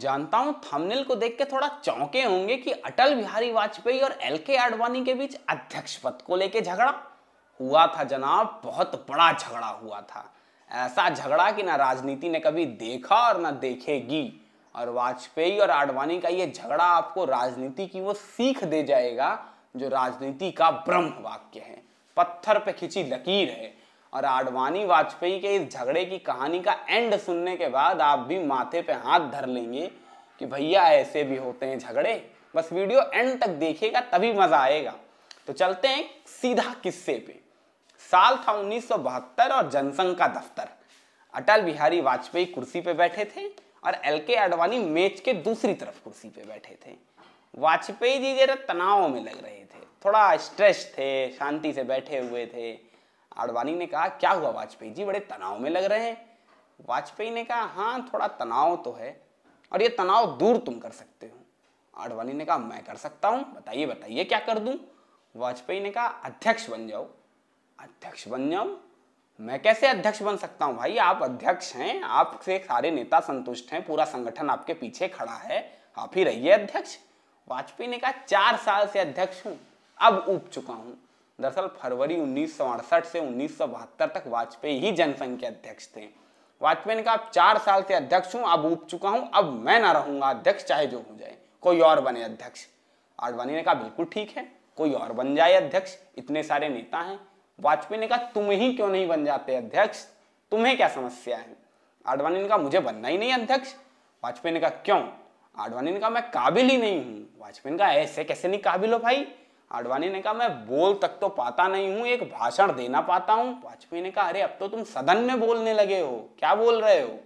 जानता हूं थंबनेल को देख के थोड़ा चौंके होंगे कि अटल बिहारी वाजपेयी और एल के आडवाणी के बीच अध्यक्ष पद को लेके झगड़ा हुआ था जनाब बहुत बड़ा झगड़ा हुआ था ऐसा झगड़ा कि ना राजनीति ने कभी देखा और ना देखेगी और वाजपेयी और आडवाणी का ये झगड़ा आपको राजनीति की वो सीख दे जाएगा जो राजनीति का ब्रह्म वाक्य है पत्थर पे खिंची लकीर है और आडवाणी वाजपेयी के इस झगड़े की कहानी का एंड सुनने के बाद आप भी माथे पे हाथ धर लेंगे कि भैया ऐसे भी होते हैं झगड़े बस वीडियो एंड तक देखेगा तभी मजा आएगा तो चलते हैं सीधा किस्से पे साल था उन्नीस और जनसंघ का दफ्तर अटल बिहारी वाजपेयी कुर्सी पे बैठे थे और एल के आडवाणी मेज के दूसरी तरफ कुर्सी पे बैठे थे वाजपेयी जी जरा तनाव में लग रहे थे थोड़ा स्ट्रेस थे शांति से बैठे हुए थे आडवाणी ने कहा क्या हुआ वाजपेयी जी बड़े तनाव में लग रहे हैं वाजपेयी ने कहा हाँ थोड़ा तनाव तो है और ये तनाव दूर तुम कर सकते हो आडवाणी ने कहा मैं कर सकता हूँ बताइए बताइए क्या कर दूँ वाजपेयी ने कहा अध्यक्ष बन जाओ अध्यक्ष बन जाओ मैं कैसे अध्यक्ष बन सकता हूँ भाई आप अध्यक्ष हैं आपसे सारे नेता संतुष्ट हैं पूरा संगठन आपके पीछे खड़ा है आप ही रहिए अध्यक्ष वाजपेयी ने कहा चार साल से अध्यक्ष हूँ अब उप चुका हूँ दरअसल फरवरी उन्नीस से उन्नीस तक वाजपेयी ही जनसंघ के अध्यक्ष थे वाजपेयी ने कहा चार साल से अध्यक्ष हूँ अब उठ चुका हूँ अब मैं ना रहूंगा अध्यक्ष चाहे जो हो जाए कोई और बने अध्यक्ष आडवाणी ने कहा बिल्कुल ठीक है कोई और बन जाए अध्यक्ष इतने सारे नेता हैं वाजपेयी ने कहा तुम ही क्यों नहीं बन जाते अध्यक्ष तुम्हें क्या समस्या है आडवाणी ने कहा मुझे बनना ही नहीं अध्यक्ष वाजपेयी ने कहा क्यों आडवाणी ने कहा मैं काबिल ही नहीं हूँ वाजपेयी ने कहा ऐसे कैसे नहीं काबिल हो भाई आडवाणी ने कहा मैं बोल तक तो पाता नहीं हूं एक भाषण देना पाता हूं वाजपेयी ने कहा अरे अब तो तुम सदन में बोलने लगे हो क्या बोल रहे हो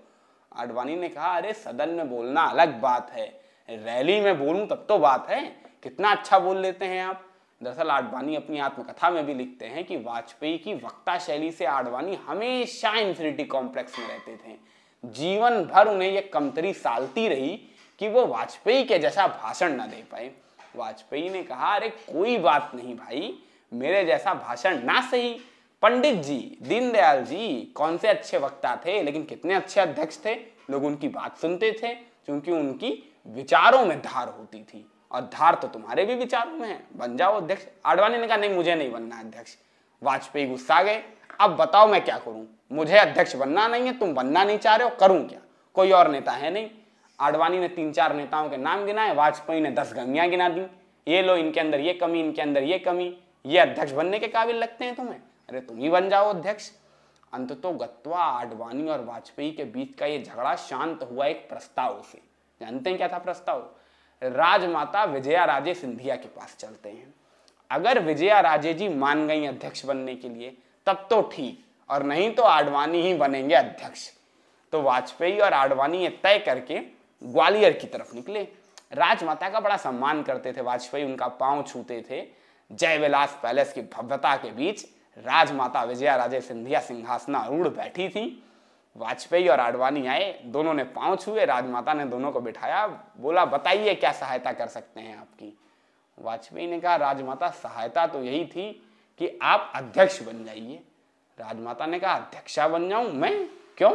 आडवाणी ने कहा अरे सदन में बोलना अलग बात है रैली में बोलूँ तब तो बात है कितना अच्छा बोल लेते हैं आप दरअसल आडवाणी अपनी आत्मकथा में भी लिखते हैं कि वाजपेयी की वक्ता शैली से आडवाणी हमेशा इन्फिनिटी कॉम्प्लेक्स में रहते थे जीवन भर उन्हें यह कमतरी सालती रही कि वो वाजपेयी के जैसा भाषण न दे पाए वाजपेयी ने कहा अरे कोई बात नहीं भाई मेरे जैसा भाषण ना सही पंडित जी दीनदयाल जी कौन से अच्छे वक्ता थे लेकिन कितने अच्छे अध्यक्ष थे लोग उनकी बात सुनते थे क्योंकि उनकी विचारों में धार होती थी और धार तो तुम्हारे भी विचारों में है बन जाओ अध्यक्ष आडवाणी ने कहा नहीं मुझे नहीं बनना अध्यक्ष वाजपेयी गुस्सा गए अब बताओ मैं क्या करूं मुझे अध्यक्ष बनना नहीं है तुम बनना नहीं चाह रहे हो करूं क्या कोई और नेता है नहीं आडवाणी ने तीन चार नेताओं के नाम गिनाए वाजपेयी ने दस गंगियां गिना दी ये लो इनके अंदर ये कमी इनके अंदर ये कमी ये अध्यक्ष बनने के काबिल लगते हैं तुम्हें अरे तुम ही बन जाओ अध्यक्ष अंत तो गत्वा आडवाणी और वाजपेयी के बीच का ये झगड़ा शांत हुआ एक प्रस्ताव से जानते हैं क्या था प्रस्ताव राजमाता विजया राजे सिंधिया के पास चलते हैं अगर विजया राजे जी मान गई अध्यक्ष बनने के लिए तब तो ठीक और नहीं तो आडवाणी ही बनेंगे अध्यक्ष तो वाजपेयी और आडवाणी ये तय करके ग्वालियर की तरफ निकले राजमाता का बड़ा सम्मान करते थे वाजपेयी उनका पांव छूते थे जयविलास पैलेस की भव्यता के बीच राजमाता विजया राजे सिंधिया रूढ़ बैठी थी वाजपेयी और आडवाणी आए दोनों ने पांव छुए राजमाता ने दोनों को बिठाया बोला बताइए क्या सहायता कर सकते हैं आपकी वाजपेयी ने कहा राजमाता सहायता तो यही थी कि आप अध्यक्ष बन जाइए राजमाता ने कहा अध्यक्षा बन जाऊं मैं क्यों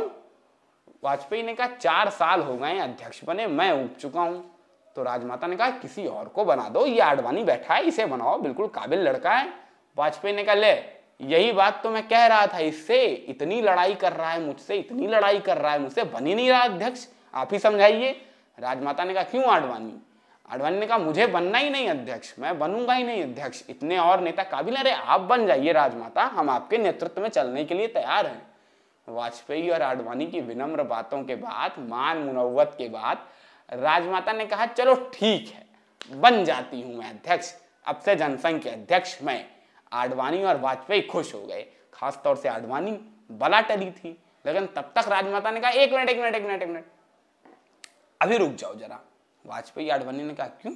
वाजपेयी ने कहा चार साल हो गए अध्यक्ष बने मैं उग चुका हूँ तो राजमाता ने कहा किसी और को बना दो ये आडवाणी बैठा है इसे बनाओ बिल्कुल काबिल लड़का है वाजपेयी ने कहा ले यही बात तो मैं कह रहा था इससे इतनी लड़ाई कर रहा है मुझसे इतनी लड़ाई कर रहा है मुझसे बन ही नहीं रहा अध्यक्ष आप ही समझाइए राजमाता ने कहा क्यों आडवाणी आडवाणी ने कहा मुझे बनना ही नहीं अध्यक्ष मैं बनूंगा ही नहीं अध्यक्ष इतने और नेता काबिल अरे आप बन जाइए राजमाता हम आपके नेतृत्व में चलने के लिए तैयार हैं वाजपेयी और आडवाणी की विनम्र बातों के बाद मान मुनौवत के बाद राजमाता ने कहा चलो ठीक है बन जाती हूँ मैं अध्यक्ष अब से जनसंघ के अध्यक्ष में आडवाणी और वाजपेयी खुश हो गए खासतौर से आडवाणी बला टली थी लेकिन तब तक राजमाता ने कहा एक मिनट एक मिनट एक मिनट एक मिनट अभी रुक जाओ जरा वाजपेयी आडवाणी ने कहा क्यों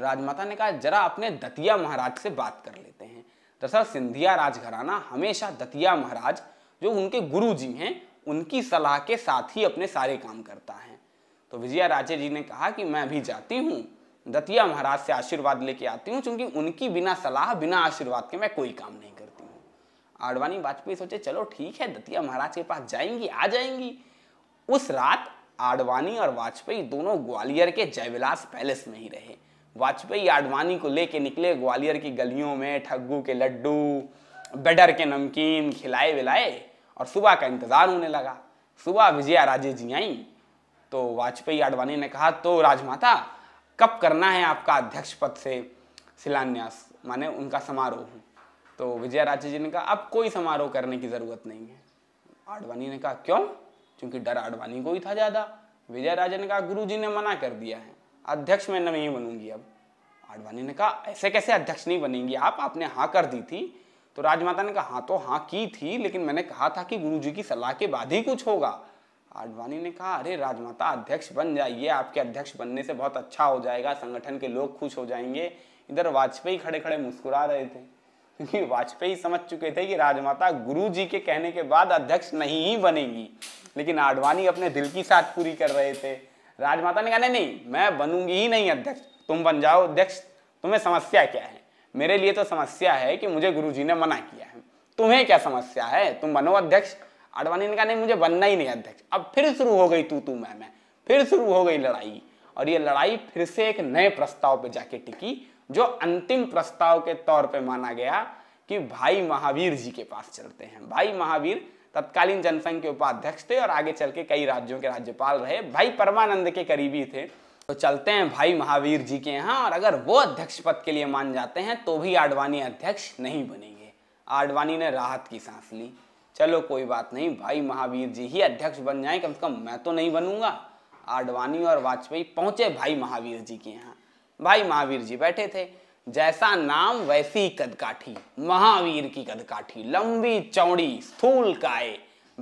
राजमाता ने कहा जरा अपने दतिया महाराज से बात कर लेते हैं दरअसल सिंधिया राजघराना हमेशा दतिया महाराज जो उनके गुरु जी हैं उनकी सलाह के साथ ही अपने सारे काम करता है तो विजया राजे जी ने कहा कि मैं अभी जाती हूँ दतिया महाराज से आशीर्वाद लेके आती हूँ चूंकि उनकी बिना सलाह बिना आशीर्वाद के मैं कोई काम नहीं करती हूँ आडवाणी वाजपेयी सोचे चलो ठीक है दतिया महाराज के पास जाएंगी आ जाएंगी उस रात आडवाणी और वाजपेयी दोनों ग्वालियर के जयविलास पैलेस में ही रहे वाजपेयी आडवाणी को लेके निकले ग्वालियर की गलियों में ठग्गू के लड्डू बेडर के नमकीन खिलाए विलाए और सुबह का इंतज़ार होने लगा सुबह विजया राजे जी आई तो वाजपेयी आडवाणी ने कहा तो राजमाता कब करना है आपका अध्यक्ष पद से शिलान्यास माने उनका समारोह तो विजया राजे जी ने कहा अब कोई समारोह करने की ज़रूरत नहीं है आडवाणी ने कहा क्यों क्योंकि डर आडवाणी को ही था ज़्यादा विजय राजे ने कहा गुरु जी ने मना कर दिया है अध्यक्ष मैं नहीं बनूंगी अब आडवाणी ने कहा ऐसे कैसे अध्यक्ष नहीं बनेंगी आप आपने हाँ कर दी थी तो राजमाता ने कहा हाँ तो हाँ की थी लेकिन मैंने कहा था कि गुरु जी की सलाह के बाद ही कुछ होगा आडवाणी ने कहा अरे राजमाता अध्यक्ष बन जाइए आपके अध्यक्ष बनने से बहुत अच्छा हो जाएगा संगठन के लोग खुश हो जाएंगे इधर वाजपेयी खड़े खड़े मुस्कुरा रहे थे क्योंकि वाजपेयी समझ चुके थे कि राजमाता गुरु जी के कहने के बाद अध्यक्ष नहीं ही बनेगी लेकिन आडवाणी अपने दिल की साथ पूरी कर रहे थे राजमाता ने कहा नहीं मैं बनूंगी ही नहीं अध्यक्ष तुम बन जाओ अध्यक्ष तुम्हें समस्या क्या है मेरे लिए तो समस्या है कि मुझे गुरुजी ने मना किया है तुम्हें क्या समस्या है तुम बनो अध्यक्ष अडवाणी ने कहा नहीं मुझे बनना ही नहीं अध्यक्ष अब फिर शुरू हो गई तू तू मैं मैं फिर शुरू हो गई लड़ाई और ये लड़ाई फिर से एक नए प्रस्ताव पे जाके टिकी जो अंतिम प्रस्ताव के तौर पे माना गया कि भाई महावीर जी के पास चलते हैं भाई महावीर तत्कालीन जनसंघ के उपाध्यक्ष थे और आगे चल के कई राज्यों के राज्यपाल रहे भाई परमानंद के करीबी थे तो चलते हैं भाई महावीर जी के यहाँ और अगर वो अध्यक्ष पद के लिए मान जाते हैं तो भी आडवाणी अध्यक्ष नहीं बनेंगे आडवाणी ने राहत की सांस ली चलो कोई बात नहीं भाई महावीर जी ही अध्यक्ष बन जाए कम से कम मैं तो नहीं बनूंगा आडवाणी और वाजपेयी पहुंचे भाई महावीर जी के यहाँ भाई महावीर जी बैठे थे जैसा नाम वैसी कदकाठी महावीर की कदकाठी लंबी चौड़ी स्थूल काय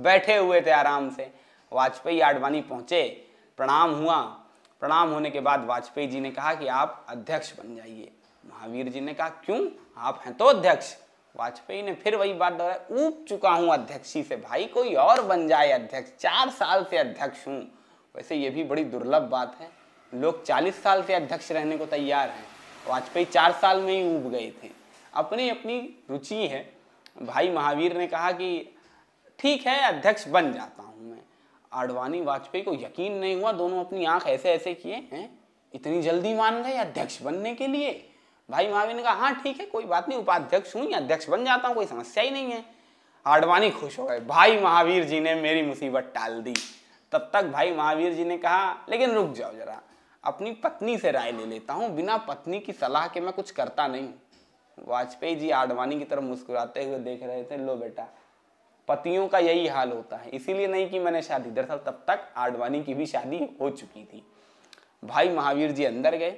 बैठे हुए थे आराम से वाजपेयी आडवाणी पहुंचे प्रणाम हुआ प्रणाम होने के बाद वाजपेयी जी ने कहा कि आप अध्यक्ष बन जाइए महावीर जी ने कहा क्यों आप हैं तो अध्यक्ष वाजपेयी ने फिर वही बात दोहराई ऊब चुका हूँ अध्यक्षी से भाई कोई और बन जाए अध्यक्ष चार साल से अध्यक्ष हूँ वैसे ये भी बड़ी दुर्लभ बात है लोग चालीस साल से अध्यक्ष रहने को तैयार हैं वाजपेयी चार साल में ही ऊब गए थे अपनी अपनी रुचि है भाई महावीर ने कहा कि ठीक है अध्यक्ष बन जाते आडवाणी वाजपेयी को यकीन नहीं हुआ दोनों अपनी आंख ऐसे ऐसे किए हैं इतनी जल्दी मान गए अध्यक्ष बनने के लिए भाई महावीर ने कहा हाँ ठीक है कोई बात नहीं उपाध्यक्ष हूँ या अध्यक्ष बन जाता हूँ कोई समस्या ही नहीं है आडवाणी खुश हो गए भाई महावीर जी ने मेरी मुसीबत टाल दी तब तक भाई महावीर जी ने कहा लेकिन रुक जाओ जरा अपनी पत्नी से राय ले लेता हूँ बिना पत्नी की सलाह के मैं कुछ करता नहीं वाजपेयी जी आडवाणी की तरफ मुस्कुराते हुए देख रहे थे लो बेटा पतियों का यही हाल होता है इसीलिए नहीं कि मैंने शादी दरअसल तब तक आडवाणी की भी शादी हो चुकी थी भाई महावीर जी अंदर गए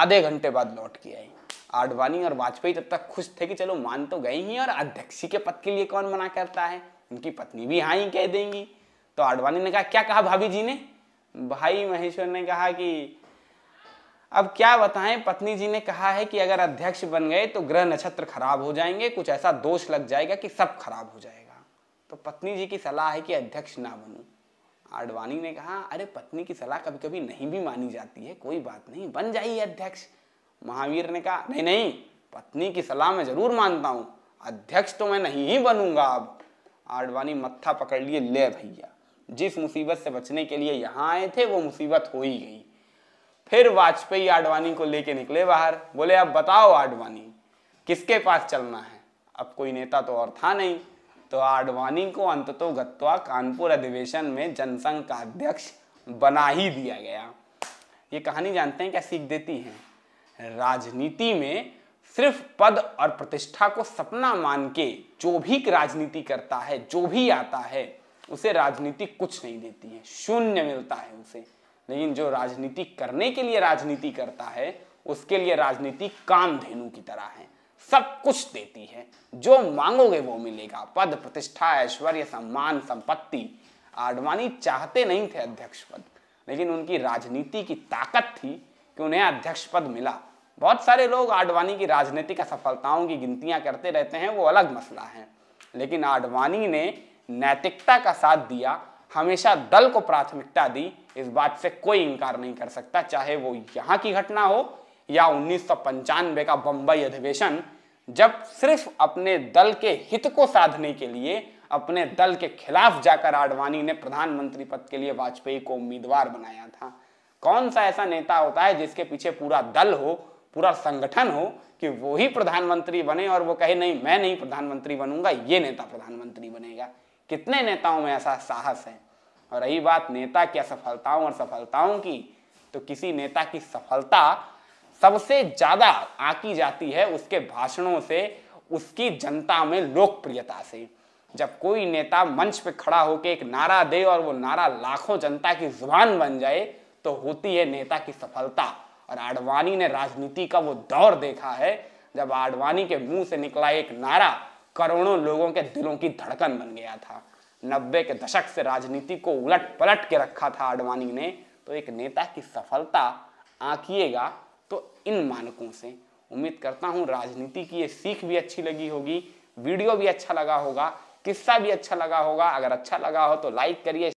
आधे घंटे बाद लौट के आए आडवाणी और वाजपेयी तब तक खुश थे कि चलो मान तो गए ही और अध्यक्ष के पद के लिए कौन मना करता है उनकी पत्नी भी हाँ ही कह देंगी तो आडवाणी ने कहा क्या कहा भाभी जी ने भाई महेश्वर ने कहा कि अब क्या बताएं पत्नी जी ने कहा है कि अगर अध्यक्ष बन गए तो ग्रह नक्षत्र खराब हो जाएंगे कुछ ऐसा दोष लग जाएगा कि सब खराब हो जाएगा तो पत्नी जी की सलाह है कि अध्यक्ष ना बनू आडवाणी ने कहा अरे पत्नी की सलाह कभी कभी नहीं भी मानी जाती है कोई बात नहीं बन जाइए अध्यक्ष महावीर ने कहा नहीं नहीं पत्नी की सलाह मैं जरूर मानता हूँ अध्यक्ष तो मैं नहीं ही बनूंगा अब आडवाणी मत्था पकड़ लिए ले भैया जिस मुसीबत से बचने के लिए यहाँ आए थे वो मुसीबत हो ही गई फिर वाजपेयी आडवाणी को लेके निकले बाहर बोले अब बताओ आडवाणी किसके पास चलना है अब कोई नेता तो और था नहीं तो आडवाणी को अंततो गत्वा कानपुर अधिवेशन में जनसंघ का अध्यक्ष बना ही दिया गया ये कहानी जानते हैं क्या सीख देती है राजनीति में सिर्फ पद और प्रतिष्ठा को सपना मान के जो भी राजनीति करता है जो भी आता है उसे राजनीति कुछ नहीं देती है शून्य मिलता है उसे लेकिन जो राजनीति करने के लिए राजनीति करता है उसके लिए राजनीति कामधेनु की तरह है सब कुछ देती है जो मांगोगे वो मिलेगा पद प्रतिष्ठा ऐश्वर्य सम्मान संपत्ति आडवाणी चाहते नहीं थे अध्यक्ष पद लेकिन उनकी राजनीति की ताकत थी कि उन्हें अध्यक्ष पद मिला बहुत सारे लोग आडवाणी की राजनीतिक असफलताओं की गिनतियां करते रहते हैं वो अलग मसला है लेकिन आडवाणी ने नैतिकता का साथ दिया हमेशा दल को प्राथमिकता दी इस बात से कोई इनकार नहीं कर सकता चाहे वो यहाँ की घटना हो या उन्नीस का बम्बई अधिवेशन जब सिर्फ अपने दल के हित को साधने के लिए अपने दल के खिलाफ जाकर आडवाणी ने प्रधानमंत्री पद के लिए वाजपेयी को उम्मीदवार बनाया था कौन सा ऐसा नेता होता है जिसके पीछे पूरा दल हो पूरा संगठन हो कि वो ही प्रधानमंत्री बने और वो कहे नहीं मैं नहीं प्रधानमंत्री बनूंगा ये नेता प्रधानमंत्री बनेगा कितने नेताओं में ऐसा साहस है और रही बात नेता की असफलताओं और सफलताओं की तो किसी नेता की सफलता सबसे ज्यादा आकी जाती है उसके भाषणों से उसकी जनता में लोकप्रियता से जब कोई नेता मंच पे खड़ा होकर एक नारा दे और वो नारा लाखों जनता की जुबान बन जाए तो होती है नेता की सफलता और आडवाणी ने राजनीति का वो दौर देखा है जब आडवाणी के मुंह से निकला एक नारा करोड़ों लोगों के दिलों की धड़कन बन गया था नब्बे के दशक से राजनीति को उलट पलट के रखा था आडवाणी ने तो एक नेता की सफलता आंकिएगा इन मानकों से उम्मीद करता हूँ राजनीति की ये सीख भी अच्छी लगी होगी वीडियो भी अच्छा लगा होगा किस्सा भी अच्छा लगा होगा अगर अच्छा लगा हो तो लाइक करिए